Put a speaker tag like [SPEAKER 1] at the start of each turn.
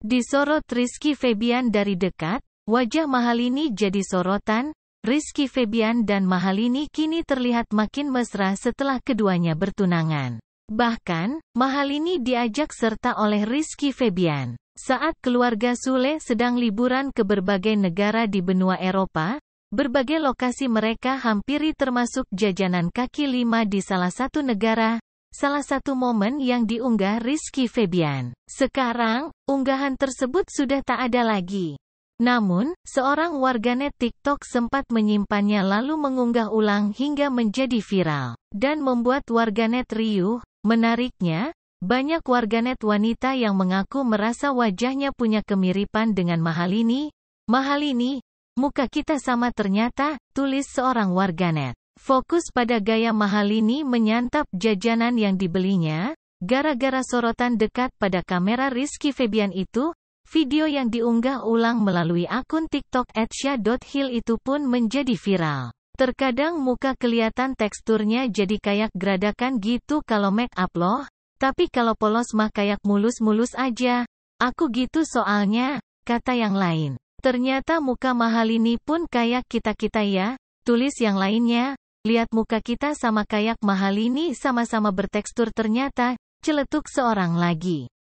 [SPEAKER 1] Disorot Rizky Febian dari dekat, wajah Mahalini jadi sorotan, Rizky Febian dan Mahalini kini terlihat makin mesra setelah keduanya bertunangan. Bahkan, Mahalini diajak serta oleh Rizky Febian. Saat keluarga Sule sedang liburan ke berbagai negara di benua Eropa, berbagai lokasi mereka hampiri termasuk jajanan kaki lima di salah satu negara, Salah satu momen yang diunggah Rizky Febian. Sekarang, unggahan tersebut sudah tak ada lagi. Namun, seorang warganet TikTok sempat menyimpannya lalu mengunggah ulang hingga menjadi viral. Dan membuat warganet riuh. Menariknya, banyak warganet wanita yang mengaku merasa wajahnya punya kemiripan dengan Mahalini. Mahalini, muka kita sama ternyata, tulis seorang warganet. Fokus pada gaya mahal ini menyantap jajanan yang dibelinya, gara-gara sorotan dekat pada kamera Rizky Febian itu, video yang diunggah ulang melalui akun TikTok @sya.hil itu pun menjadi viral. Terkadang muka kelihatan teksturnya jadi kayak geradakan gitu kalau make up loh, tapi kalau polos mah kayak mulus-mulus aja. Aku gitu soalnya, kata yang lain. Ternyata muka mahal ini pun kayak kita-kita ya, tulis yang lainnya, Lihat muka kita sama kayak mahal ini sama-sama bertekstur ternyata, celetuk seorang lagi.